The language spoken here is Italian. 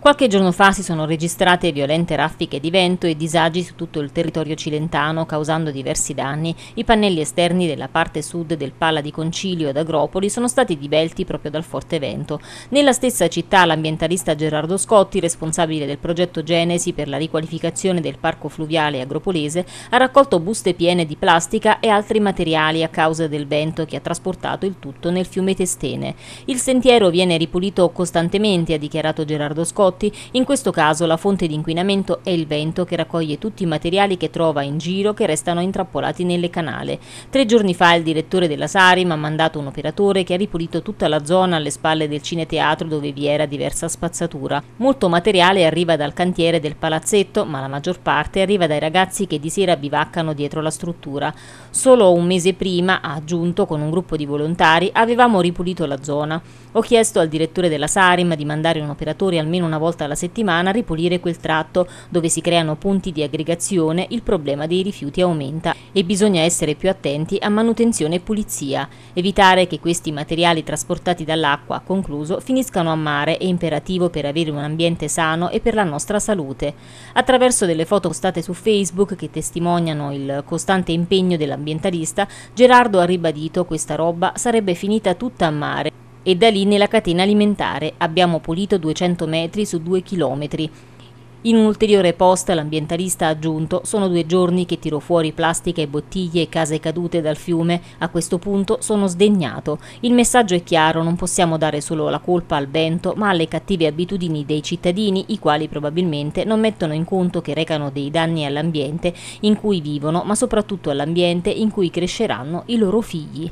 Qualche giorno fa si sono registrate violente raffiche di vento e disagi su tutto il territorio cilentano, causando diversi danni. I pannelli esterni della parte sud del Pala di Concilio ad Agropoli sono stati divelti proprio dal forte vento. Nella stessa città l'ambientalista Gerardo Scotti, responsabile del progetto Genesi per la riqualificazione del parco fluviale agropolese, ha raccolto buste piene di plastica e altri materiali a causa del vento che ha trasportato il tutto nel fiume Testene. Il sentiero viene ripulito costantemente, ha dichiarato Gerardo Scotti prodotti. In questo caso la fonte di inquinamento è il vento che raccoglie tutti i materiali che trova in giro che restano intrappolati nelle canale. Tre giorni fa il direttore della Sarim ha mandato un operatore che ha ripulito tutta la zona alle spalle del cineteatro dove vi era diversa spazzatura. Molto materiale arriva dal cantiere del palazzetto, ma la maggior parte arriva dai ragazzi che di sera bivaccano dietro la struttura. Solo un mese prima, ha aggiunto con un gruppo di volontari, avevamo ripulito la zona. Ho chiesto al direttore della Sarim di mandare un operatore almeno una volta alla settimana ripulire quel tratto, dove si creano punti di aggregazione il problema dei rifiuti aumenta e bisogna essere più attenti a manutenzione e pulizia, evitare che questi materiali trasportati dall'acqua, concluso, finiscano a mare è imperativo per avere un ambiente sano e per la nostra salute. Attraverso delle foto postate su Facebook che testimoniano il costante impegno dell'ambientalista, Gerardo ha ribadito questa roba sarebbe finita tutta a mare e da lì nella catena alimentare abbiamo pulito 200 metri su 2 chilometri. In un ulteriore post l'ambientalista ha aggiunto sono due giorni che tiro fuori plastica e bottiglie e case cadute dal fiume, a questo punto sono sdegnato. Il messaggio è chiaro, non possiamo dare solo la colpa al vento ma alle cattive abitudini dei cittadini i quali probabilmente non mettono in conto che recano dei danni all'ambiente in cui vivono ma soprattutto all'ambiente in cui cresceranno i loro figli.